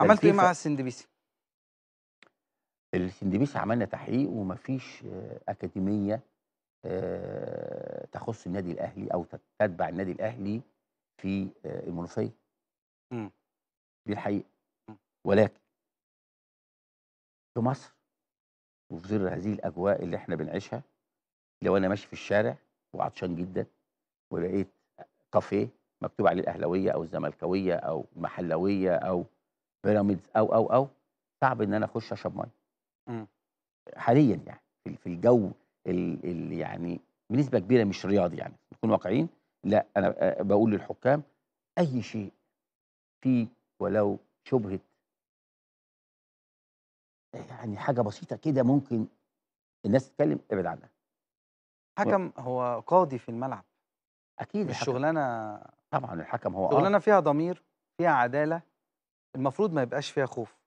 عملت ايه مع السندبيسي؟ السندبيسي عملنا تحقيق ومفيش آه، اكاديميه آه، تخص النادي الاهلي او تتبع النادي الاهلي في آه، المنوفيه. دي الحقيقه. ولكن في مصر وفي ظل هذه الاجواء اللي احنا بنعيشها لو انا ماشي في الشارع وعطشان جدا ولقيت كافيه مكتوب عليه الاهلاويه او الزملكاويه او المحلاويه او بيراميدز او او او صعب ان انا اخش اشرب ميه حاليا يعني في الجو اللي يعني بنسبه كبيره مش رياضي يعني نكون واقعيين لا انا بقول للحكام اي شيء فيه ولو شبهه يعني حاجه بسيطه كده ممكن الناس تتكلم ابعد عنها حكم و... هو قاضي في الملعب اكيد الشغلانه طبعا الحكم هو شغلانه فيها ضمير فيها عداله المفروض ما يبقاش فيها خوف